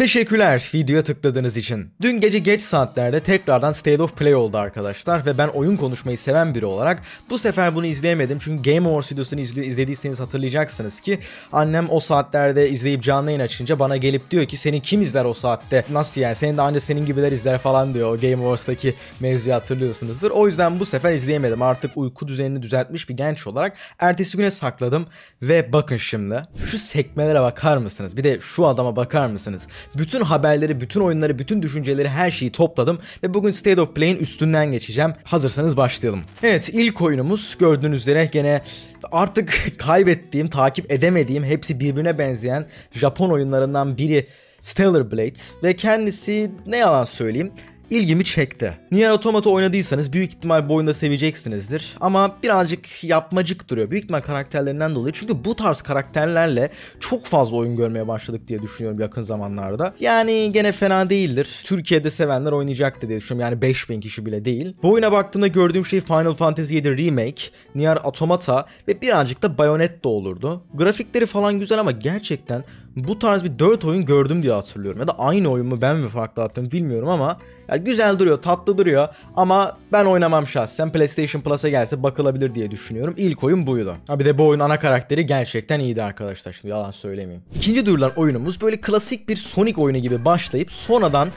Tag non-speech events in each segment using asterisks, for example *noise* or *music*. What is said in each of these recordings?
Teşekkürler videoya tıkladığınız için. Dün gece geç saatlerde tekrardan State of Play oldu arkadaşlar ve ben oyun konuşmayı seven biri olarak bu sefer bunu izleyemedim çünkü Game Awards videosunu izlediyseniz hatırlayacaksınız ki annem o saatlerde izleyip canlı yayın açınca bana gelip diyor ki seni kim izler o saatte nasıl yani senin de anca senin gibiler izler falan diyor o Game Awards'daki mevzuyu hatırlıyorsunuzdur. O yüzden bu sefer izleyemedim artık uyku düzenini düzeltmiş bir genç olarak ertesi güne sakladım ve bakın şimdi şu sekmelere bakar mısınız bir de şu adama bakar mısınız? Bütün haberleri, bütün oyunları, bütün düşünceleri, her şeyi topladım ve bugün State of Play'in üstünden geçeceğim. Hazırsanız başlayalım. Evet ilk oyunumuz gördüğünüz üzere gene artık *laughs* kaybettiğim, takip edemediğim, hepsi birbirine benzeyen Japon oyunlarından biri Stellar Blade ve kendisi ne yalan söyleyeyim ilgimi çekti. Nier Automata oynadıysanız büyük ihtimal bu oyunda seveceksinizdir. Ama birazcık yapmacık duruyor. Büyük ihtimal karakterlerinden dolayı. Çünkü bu tarz karakterlerle çok fazla oyun görmeye başladık diye düşünüyorum yakın zamanlarda. Yani gene fena değildir. Türkiye'de sevenler oynayacaktı diye düşünüyorum. Yani 5000 kişi bile değil. Bu oyuna baktığımda gördüğüm şey Final Fantasy 7 Remake, Nier Automata ve birazcık da Bayonetta olurdu. Grafikleri falan güzel ama gerçekten bu tarz bir 4 oyun gördüm diye hatırlıyorum. Ya da aynı oyun mu ben mi farklı attım bilmiyorum ama ya güzel duruyor, tatlı duruyor ama ben oynamam şahsen. PlayStation Plus'a gelse bakılabilir diye düşünüyorum. İlk oyun buydu. Ha bir de bu oyun ana karakteri gerçekten iyiydi arkadaşlar. Şimdi yalan söylemeyeyim. İkinci duyurulan oyunumuz böyle klasik bir Sonic oyunu gibi başlayıp sonradan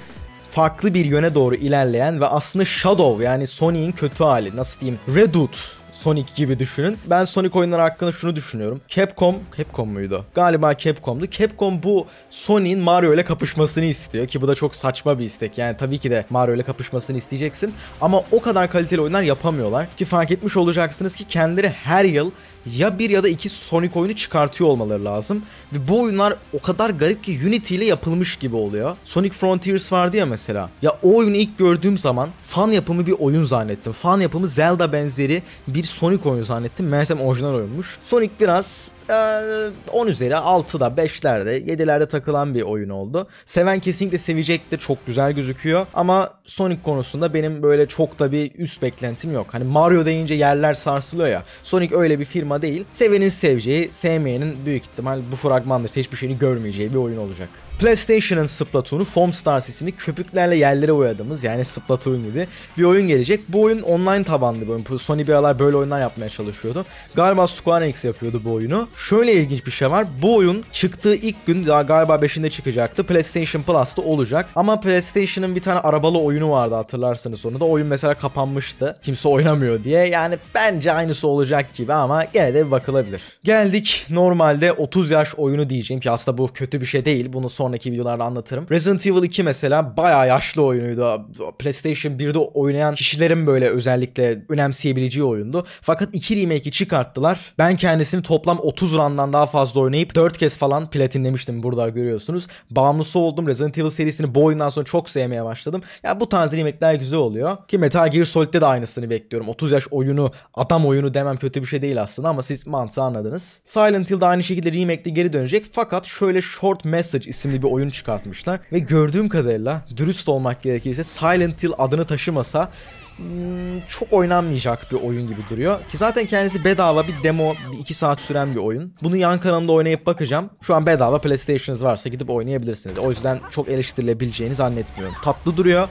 farklı bir yöne doğru ilerleyen ve aslında Shadow yani Sonic'in kötü hali nasıl diyeyim Redut Sonic gibi düşünün. Ben Sonic oyunları hakkında şunu düşünüyorum. Capcom, Capcom muydu? Galiba Capcom'du. Capcom bu Sony'in Mario ile kapışmasını istiyor ki bu da çok saçma bir istek. Yani tabii ki de Mario ile kapışmasını isteyeceksin ama o kadar kaliteli oyunlar yapamıyorlar ki fark etmiş olacaksınız ki kendileri her yıl ya bir ya da iki Sonic oyunu çıkartıyor olmaları lazım. Ve bu oyunlar o kadar garip ki Unity ile yapılmış gibi oluyor. Sonic Frontiers vardı ya mesela. Ya o oyunu ilk gördüğüm zaman fan yapımı bir oyun zannettim. Fan yapımı Zelda benzeri bir Sonic oyunu zannettim. Meğersem orijinal oyunmuş. Sonic biraz 10 ee, üzeri 6'da 5'lerde 7'lerde takılan bir oyun oldu. Seven kesinlikle sevecektir. Çok güzel gözüküyor. Ama Sonic konusunda benim böyle çok da bir üst beklentim yok. Hani Mario deyince yerler sarsılıyor ya. Sonic öyle bir firma değil. Sevenin seveceği, sevmeyenin büyük ihtimal bu fragmanda hiçbir şeyini görmeyeceği bir oyun olacak. PlayStation'ın Splatoon'u Foam Stars isimli köpüklerle yerlere oyadığımız yani Splatoon gibi bir oyun gelecek. Bu oyun online tabanlı bir oyun. Sony bir aralar böyle oyunlar yapmaya çalışıyordu. Galiba Square Enix yapıyordu bu oyunu. Şöyle ilginç bir şey var. Bu oyun çıktığı ilk gün daha galiba 5'inde çıkacaktı. PlayStation Plus'ta olacak. Ama PlayStation'ın bir tane arabalı oyunu vardı hatırlarsanız sonunda. Oyun mesela kapanmıştı. Kimse oynamıyor diye. Yani bence aynısı olacak gibi ama gene de bakılabilir. Geldik normalde 30 yaş oyunu diyeceğim ki aslında bu kötü bir şey değil. Bunu sonra sonraki videolarda anlatırım. Resident Evil 2 mesela bayağı yaşlı oyunuydu. PlayStation 1'de oynayan kişilerin böyle özellikle önemseyebileceği oyundu. Fakat 2 remake'i çıkarttılar. Ben kendisini toplam 30 randan daha fazla oynayıp 4 kez falan platinlemiştim burada görüyorsunuz. Bağımlısı oldum. Resident Evil serisini bu oyundan sonra çok sevmeye başladım. Ya yani bu tarz remake'ler güzel oluyor. Ki Metal Gear Solid'de de aynısını bekliyorum. 30 yaş oyunu, adam oyunu demem kötü bir şey değil aslında ama siz mantığı anladınız. Silent Hill da aynı şekilde remake'de geri dönecek. Fakat şöyle Short Message isimli isimli bir oyun çıkartmışlar. Ve gördüğüm kadarıyla dürüst olmak gerekirse Silent Hill adını taşımasa hmm, çok oynanmayacak bir oyun gibi duruyor. Ki zaten kendisi bedava bir demo, bir 2 saat süren bir oyun. Bunu yan kanalımda oynayıp bakacağım. Şu an bedava PlayStation'ınız varsa gidip oynayabilirsiniz. O yüzden çok eleştirilebileceğini zannetmiyorum. Tatlı duruyor,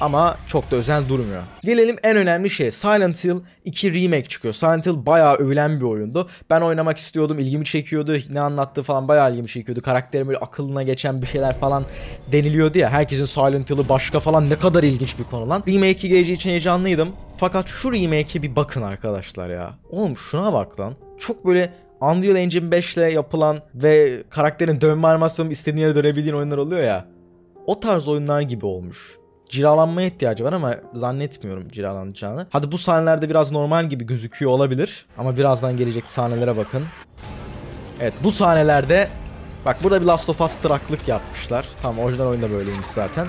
ama çok da özel durmuyor. Gelelim en önemli şey Silent Hill 2 Remake çıkıyor. Silent Hill bayağı övülen bir oyundu. Ben oynamak istiyordum, ilgimi çekiyordu. Ne anlattığı falan bayağı ilgimi çekiyordu. Karakterin böyle akılına geçen bir şeyler falan deniliyordu ya. Herkesin Silent Hill'ı başka falan ne kadar ilginç bir konu lan. Remake'i geleceği için heyecanlıydım. Fakat şu remake'e bir bakın arkadaşlar ya. Oğlum şuna bak lan. Çok böyle Unreal Engine 5 ile yapılan ve karakterin dönme animasyonu istediğin yere dönebildiğin oyunlar oluyor ya. O tarz oyunlar gibi olmuş. Ciralanmaya ihtiyacı var ama zannetmiyorum ciralanacağını. Hadi bu sahnelerde biraz normal gibi gözüküyor olabilir. Ama birazdan gelecek sahnelere bakın. Evet bu sahnelerde Bak burada bir Last of Us traklık yapmışlar. Tam orijinal oyunda böyleymiş zaten.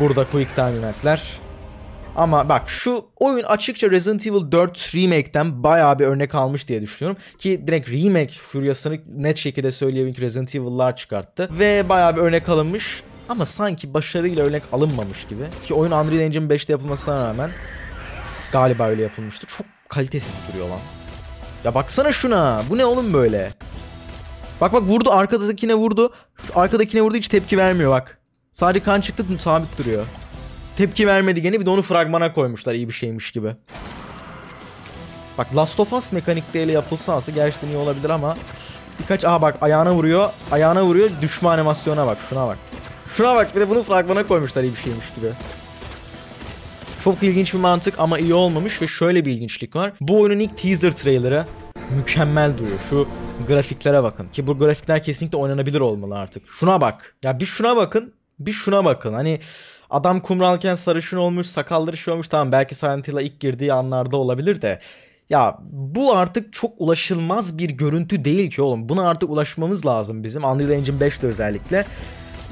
Burada quick time eventler. Ama bak şu oyun açıkça Resident Evil 4 Remake'den bayağı bir örnek almış diye düşünüyorum. Ki direkt remake furyasını net şekilde söyleyebilirim ki Resident Evil'lar çıkarttı. Ve bayağı bir örnek alınmış. Ama sanki başarıyla örnek alınmamış gibi. Ki oyun Unreal Engine 5'te yapılmasına rağmen galiba öyle yapılmıştı. Çok kalitesiz duruyor lan. Ya baksana şuna. Bu ne oğlum böyle? Bak bak vurdu. Arkadakine vurdu. Şu arkadakine vurdu hiç tepki vermiyor bak. Sadece kan çıktı sabit duruyor. Tepki vermedi gene bir de onu fragmana koymuşlar iyi bir şeymiş gibi. Bak Last of Us mekanikleriyle yapılsa aslında gerçekten iyi olabilir ama birkaç aha bak ayağına vuruyor. Ayağına vuruyor. Düşme animasyona bak. Şuna bak. Şuna bak bir de bunu fragmana koymuşlar iyi bir şeymiş gibi. Çok ilginç bir mantık ama iyi olmamış ve şöyle bir ilginçlik var. Bu oyunun ilk teaser trailer'ı mükemmel duruyor. Şu grafiklere bakın. Ki bu grafikler kesinlikle oynanabilir olmalı artık. Şuna bak. Ya bir şuna bakın. Bir şuna bakın. Hani adam kumralken sarışın olmuş, sakalları şey olmuş. Tamam belki Silent Hill'a ilk girdiği anlarda olabilir de. Ya bu artık çok ulaşılmaz bir görüntü değil ki oğlum. Buna artık ulaşmamız lazım bizim. Unreal Engine 5'te özellikle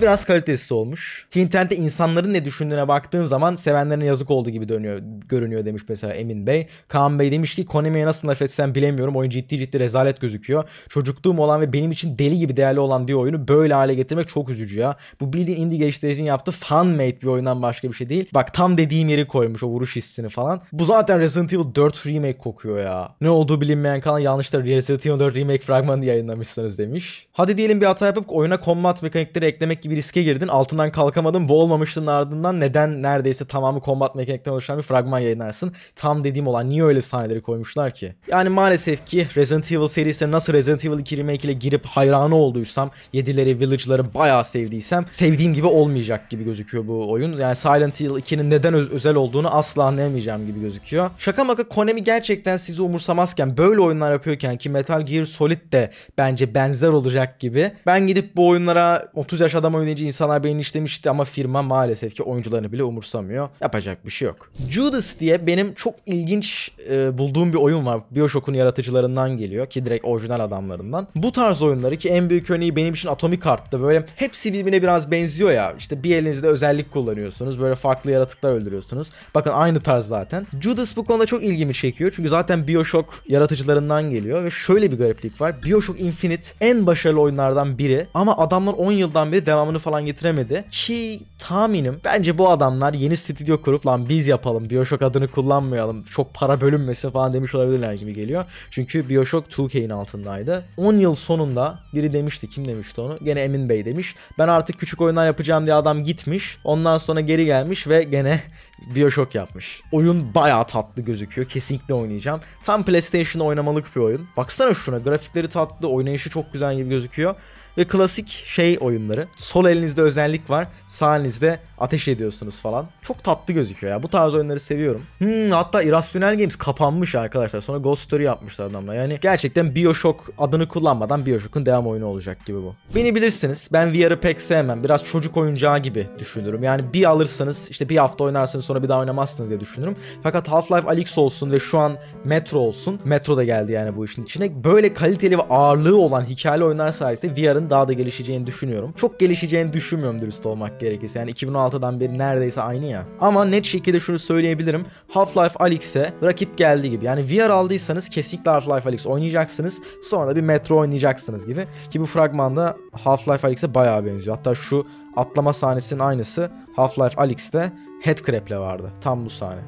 biraz kalitesiz olmuş. Ki internette insanların ne düşündüğüne baktığım zaman sevenlerine yazık oldu gibi dönüyor, görünüyor demiş mesela Emin Bey. Kaan Bey demiş ki Konami'ye nasıl laf etsem bilemiyorum. Oyun ciddi ciddi rezalet gözüküyor. Çocukluğum olan ve benim için deli gibi değerli olan bir oyunu böyle hale getirmek çok üzücü ya. Bu bildiğin indie geliştiricinin yaptığı fanmade bir oyundan başka bir şey değil. Bak tam dediğim yeri koymuş o vuruş hissini falan. Bu zaten Resident Evil 4 Remake kokuyor ya. Ne olduğu bilinmeyen kanal yanlışlar Resident Evil 4 Remake fragmanı yayınlamışsınız demiş. Hadi diyelim bir hata yapıp oyuna combat mekanikleri eklemek gibi bir riske girdin. Altından kalkamadın. Bu olmamışlığın ardından neden neredeyse tamamı combat mekanikten oluşan bir fragman yayınlarsın? Tam dediğim olan niye öyle sahneleri koymuşlar ki? Yani maalesef ki Resident Evil serisine nasıl Resident Evil 2 Remake ile girip hayranı olduysam 7'leri Village'ları bayağı sevdiysem sevdiğim gibi olmayacak gibi gözüküyor bu oyun. Yani Silent Hill 2'nin neden öz özel olduğunu asla anlayamayacağım gibi gözüküyor. Şaka maka Konami gerçekten sizi umursamazken böyle oyunlar yapıyorken ki Metal Gear Solid de bence benzer olacak gibi. Ben gidip bu oyunlara 30 yaş adam adam oynayıcı insanlar beğeni işlemişti ama firma maalesef ki oyuncularını bile umursamıyor. Yapacak bir şey yok. Judas diye benim çok ilginç e, bulduğum bir oyun var. Bioshock'un yaratıcılarından geliyor ki direkt orijinal adamlarından. Bu tarz oyunları ki en büyük örneği benim için Atomic Heart'ta böyle hepsi birbirine biraz benziyor ya. İşte bir elinizde özellik kullanıyorsunuz. Böyle farklı yaratıklar öldürüyorsunuz. Bakın aynı tarz zaten. Judas bu konuda çok ilgimi çekiyor. Çünkü zaten Bioshock yaratıcılarından geliyor ve şöyle bir gariplik var. Bioshock Infinite en başarılı oyunlardan biri ama adamlar 10 yıldan beri devam devamını falan getiremedi. Ki tahminim bence bu adamlar yeni stüdyo kurup lan biz yapalım Bioshock adını kullanmayalım çok para bölünmesi falan demiş olabilirler gibi geliyor. Çünkü Bioshock 2K'in altındaydı. 10 yıl sonunda biri demişti kim demişti onu gene Emin Bey demiş. Ben artık küçük oyunlar yapacağım diye adam gitmiş. Ondan sonra geri gelmiş ve gene *laughs* Bioshock yapmış. Oyun baya tatlı gözüküyor. Kesinlikle oynayacağım. Tam PlayStation oynamalık bir oyun. Baksana şuna grafikleri tatlı, oynayışı çok güzel gibi gözüküyor ve klasik şey oyunları. Sol elinizde özellik var, sağ elinizde ateş ediyorsunuz falan. Çok tatlı gözüküyor ya. Bu tarz oyunları seviyorum. Hmm, hatta Irrational Games kapanmış arkadaşlar. Sonra Ghost Story yapmışlar adamla. Yani gerçekten Bioshock adını kullanmadan Bioshock'un devam oyunu olacak gibi bu. Beni bilirsiniz. Ben VR'ı pek sevmem. Biraz çocuk oyuncağı gibi düşünürüm. Yani bir alırsınız işte bir hafta oynarsınız sonra bir daha oynamazsınız diye düşünürüm. Fakat Half-Life Alyx olsun ve şu an Metro olsun. Metro da geldi yani bu işin içine. Böyle kaliteli ve ağırlığı olan hikayeli oyunlar sayesinde VR'ın daha da gelişeceğini düşünüyorum. Çok gelişeceğini düşünmüyorum dürüst olmak gerekirse. Yani 2016 2016'dan beri neredeyse aynı ya. Ama net şekilde şunu söyleyebilirim. Half-Life Alyx'e rakip geldi gibi. Yani VR aldıysanız kesinlikle Half-Life Alyx oynayacaksınız. Sonra da bir Metro oynayacaksınız gibi. Ki bu fragmanda Half-Life Alyx'e bayağı benziyor. Hatta şu atlama sahnesinin aynısı Half-Life Alyx'te Headcrab'le vardı. Tam bu sahne.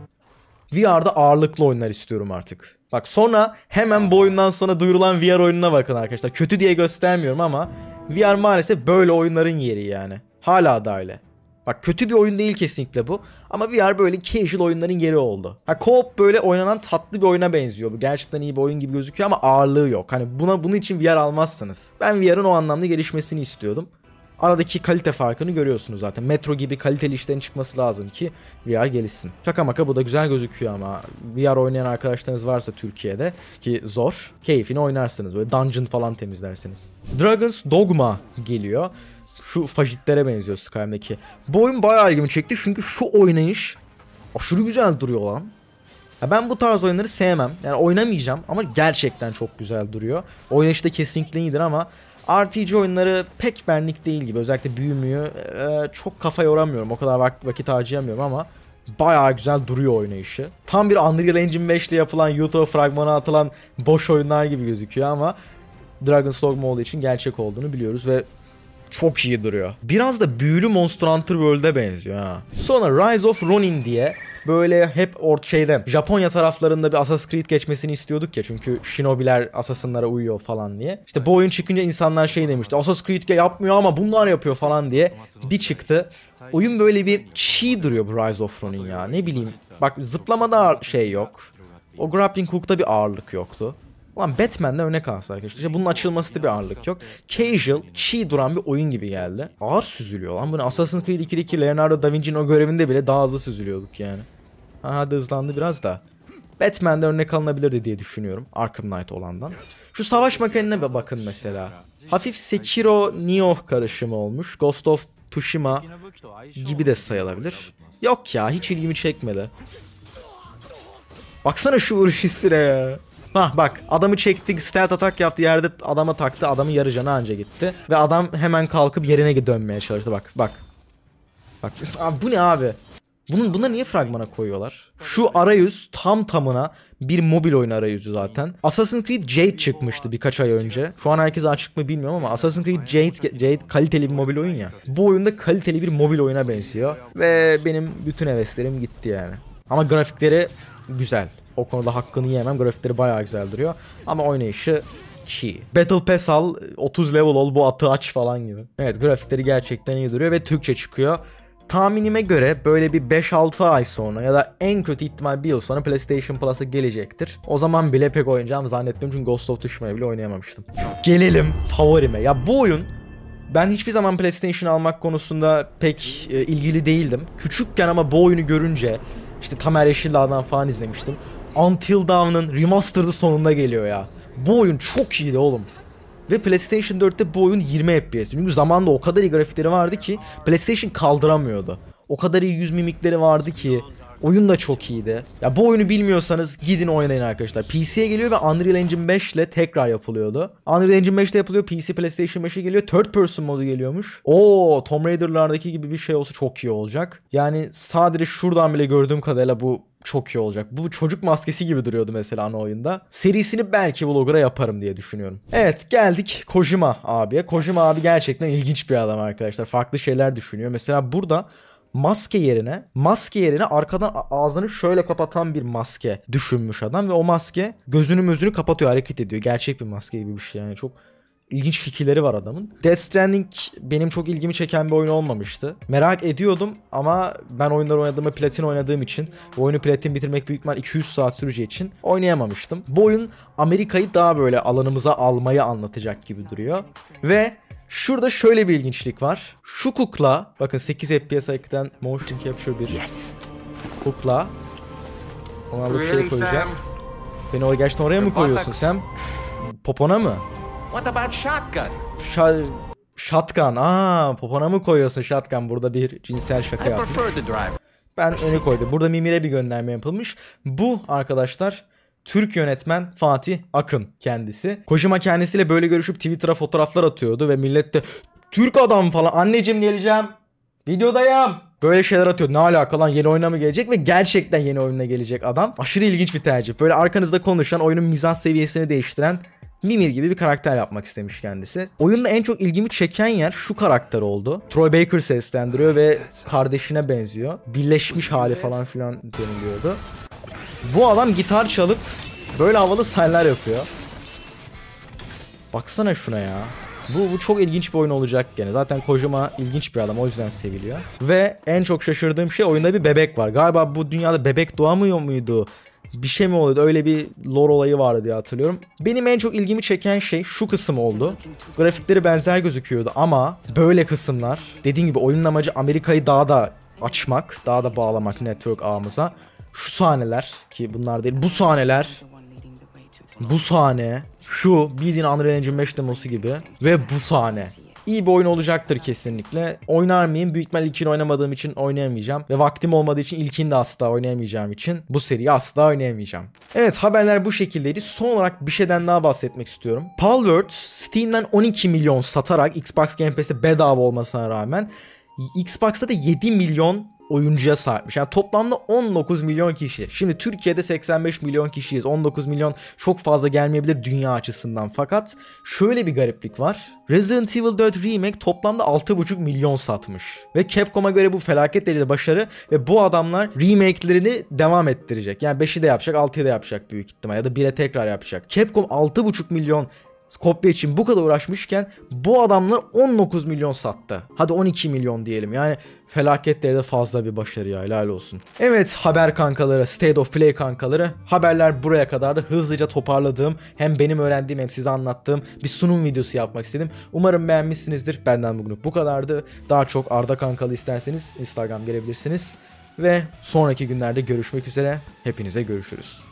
VR'da ağırlıklı oyunlar istiyorum artık. Bak sonra hemen bu oyundan sonra duyurulan VR oyununa bakın arkadaşlar. Kötü diye göstermiyorum ama VR maalesef böyle oyunların yeri yani. Hala da öyle. Bak kötü bir oyun değil kesinlikle bu. Ama VR böyle casual oyunların yeri oldu. Ha co-op böyle oynanan tatlı bir oyuna benziyor. Bu gerçekten iyi bir oyun gibi gözüküyor ama ağırlığı yok. Hani buna bunun için VR almazsınız. Ben VR'ın o anlamda gelişmesini istiyordum. Aradaki kalite farkını görüyorsunuz zaten. Metro gibi kaliteli işlerin çıkması lazım ki VR gelişsin. Şaka maka bu da güzel gözüküyor ama VR oynayan arkadaşlarınız varsa Türkiye'de ki zor. Keyfini oynarsınız. Böyle dungeon falan temizlersiniz. Dragon's Dogma geliyor. Şu fajitlere benziyor Skyrim'deki. Bu oyun bayağı ilgimi çekti çünkü şu oynayış aşırı güzel duruyor lan. Ya ben bu tarz oyunları sevmem. Yani oynamayacağım ama gerçekten çok güzel duruyor. Oynayış da kesinlikle iyidir ama RPG oyunları pek benlik değil gibi. Özellikle büyümüyor. e, çok kafa yoramıyorum. O kadar vak vakit harcayamıyorum ama bayağı güzel duruyor oynayışı. Tam bir Unreal Engine 5 ile yapılan YouTube fragmanı atılan boş oyunlar gibi gözüküyor ama Dragon's Dogma olduğu için gerçek olduğunu biliyoruz ve çok iyi duruyor. Biraz da büyülü Monster Hunter World'e benziyor ha. Sonra Rise of Ronin diye böyle hep or şeyde Japonya taraflarında bir Assassin's Creed geçmesini istiyorduk ya çünkü Shinobiler Assassin'lara uyuyor falan diye. İşte bu oyun çıkınca insanlar şey demişti Assassin's Creed yapmıyor ama bunlar yapıyor falan diye bir çıktı. Oyun böyle bir çiğ duruyor bu Rise of Ronin ya ne bileyim. Bak zıplamada şey yok. O grappling hook'ta bir ağırlık yoktu. Ulan Batman'den örnek alsak işte. işte bunun açılması da bir ağırlık yok. Casual, çiğ duran bir oyun gibi geldi. Ağır süzülüyor lan. Bunu Assassin's Creed 2'deki Leonardo da Vinci'nin o görevinde bile daha hızlı süzülüyorduk yani. Ha hadi hızlandı biraz da. Batman'de örnek alınabilirdi diye düşünüyorum. Arkham Knight olandan. Şu savaş makineline bakın mesela. Hafif Sekiro Nioh karışımı olmuş. Ghost of Tsushima gibi de sayılabilir. Yok ya hiç ilgimi çekmedi. Baksana şu vuruş hissine ya. Hah bak adamı çektik stealth atak yaptı yerde adama taktı adamın yarı canı anca gitti. Ve adam hemen kalkıp yerine dönmeye çalıştı bak bak. Bak abi, bu ne abi? Bunun, bunları niye fragmana koyuyorlar? Şu arayüz tam tamına bir mobil oyun arayüzü zaten. Assassin's Creed Jade çıkmıştı birkaç ay önce. Şu an herkes açık mı bilmiyorum ama Assassin's Creed Jade, Jade kaliteli bir mobil oyun ya. Bu oyunda kaliteli bir mobil oyuna benziyor. Ve benim bütün heveslerim gitti yani. Ama grafikleri güzel. O konuda hakkını yemem. Grafikleri bayağı güzel duruyor. Ama oynayışı ki. Battle Pass al, 30 level ol, bu atı aç falan gibi. Evet grafikleri gerçekten iyi duruyor ve Türkçe çıkıyor. Tahminime göre böyle bir 5-6 ay sonra ya da en kötü ihtimal bir yıl sonra PlayStation Plus'a gelecektir. O zaman bile pek oynayacağım zannetmiyorum çünkü Ghost of Tsushima'yı bile oynayamamıştım. Gelelim favorime. Ya bu oyun ben hiçbir zaman PlayStation almak konusunda pek e, ilgili değildim. Küçükken ama bu oyunu görünce işte Tamer Yeşilağ'dan falan izlemiştim. Until Dawn'ın remastered'ı sonunda geliyor ya. Bu oyun çok iyiydi oğlum. Ve PlayStation 4'te bu oyun 20 FPS. Çünkü zamanında o kadar iyi grafikleri vardı ki PlayStation kaldıramıyordu. O kadar iyi yüz mimikleri vardı ki oyun da çok iyiydi. Ya bu oyunu bilmiyorsanız gidin oynayın arkadaşlar. PC'ye geliyor ve Unreal Engine 5 ile tekrar yapılıyordu. Unreal Engine 5 ile yapılıyor. PC PlayStation 5'e geliyor. Third person modu geliyormuş. Oo Tomb Raider'lardaki gibi bir şey olsa çok iyi olacak. Yani sadece şuradan bile gördüğüm kadarıyla bu çok iyi olacak. Bu çocuk maskesi gibi duruyordu mesela ana oyunda. Serisini belki vlogra yaparım diye düşünüyorum. Evet geldik Kojima abiye. Kojima abi gerçekten ilginç bir adam arkadaşlar. Farklı şeyler düşünüyor. Mesela burada maske yerine maske yerine arkadan ağzını şöyle kapatan bir maske düşünmüş adam ve o maske gözünü mözünü kapatıyor hareket ediyor. Gerçek bir maske gibi bir şey yani çok İlginç fikirleri var adamın. Death Stranding benim çok ilgimi çeken bir oyun olmamıştı. Merak ediyordum ama ben oyunları oynadığımı platin oynadığım için bu oyunu platin bitirmek büyük ihtimal 200 saat süreceği için oynayamamıştım. Bu oyun Amerika'yı daha böyle alanımıza almayı anlatacak gibi duruyor. Ve Şurada şöyle bir ilginçlik var. Şu kukla, bakın 8 FPS hareketen motion capture bir yes. kukla. Ona bir şey koyacağım. Beni or gerçekten oraya mı koyuyorsun Sam? Popona mı? What about shotgun? Şa shotgun. Aa, popona mı koyuyorsun shotgun? Burada bir cinsel şaka yapmış. Ben öne koydum. Burada Mimir'e bir gönderme yapılmış. Bu arkadaşlar Türk yönetmen Fatih Akın kendisi. Kojima kendisiyle böyle görüşüp Twitter'a fotoğraflar atıyordu ve millette Türk adam falan anneciğim geleceğim videodayım böyle şeyler atıyor. Ne alaka lan yeni oyuna mı gelecek ve gerçekten yeni oyuna gelecek adam. Aşırı ilginç bir tercih. Böyle arkanızda konuşan oyunun mizah seviyesini değiştiren Mimir gibi bir karakter yapmak istemiş kendisi. Oyunda en çok ilgimi çeken yer şu karakter oldu. Troy Baker seslendiriyor ve kardeşine benziyor. Birleşmiş hali falan filan deniliyordu. Bu adam gitar çalıp böyle havalı sahneler yapıyor. Baksana şuna ya. Bu, bu çok ilginç bir oyun olacak gene. Zaten Kojima ilginç bir adam o yüzden seviliyor. Ve en çok şaşırdığım şey oyunda bir bebek var. Galiba bu dünyada bebek doğamıyor muydu? bir şey mi oluyordu? Öyle bir lore olayı vardı diye hatırlıyorum. Benim en çok ilgimi çeken şey şu kısım oldu. Grafikleri benzer gözüküyordu ama böyle kısımlar dediğim gibi oyunun amacı Amerika'yı daha da açmak, daha da bağlamak network ağımıza. Şu sahneler ki bunlar değil. Bu sahneler bu sahne şu bildiğin Unreal Engine 5 demosu gibi ve bu sahne iyi bir oyun olacaktır kesinlikle. Oynar mıyım? Büyük ihtimal ilkini oynamadığım için oynayamayacağım. Ve vaktim olmadığı için ilkini de asla oynayamayacağım için bu seriyi asla oynayamayacağım. Evet haberler bu şekildeydi. Son olarak bir şeyden daha bahsetmek istiyorum. Palworld Steam'den 12 milyon satarak Xbox Game Pass'te bedava olmasına rağmen Xbox'ta da 7 milyon oyuncuya sahipmiş. Yani toplamda 19 milyon kişi. Şimdi Türkiye'de 85 milyon kişiyiz. 19 milyon çok fazla gelmeyebilir dünya açısından. Fakat şöyle bir gariplik var. Resident Evil 4 Remake toplamda 6,5 milyon satmış. Ve Capcom'a göre bu felaket derecede başarı ve bu adamlar remake'lerini devam ettirecek. Yani 5'i de yapacak, 6'yı da yapacak büyük ihtimal ya da 1'e tekrar yapacak. Capcom 6,5 milyon kopya için bu kadar uğraşmışken bu adamlar 19 milyon sattı. Hadi 12 milyon diyelim. Yani felaket derecede fazla bir başarı ya helal olsun. Evet haber kankaları, State of Play kankaları. Haberler buraya kadar da hızlıca toparladığım hem benim öğrendiğim hem size anlattığım bir sunum videosu yapmak istedim. Umarım beğenmişsinizdir. Benden bugün bu kadardı. Daha çok Arda kankalı isterseniz Instagram gelebilirsiniz. Ve sonraki günlerde görüşmek üzere. Hepinize görüşürüz.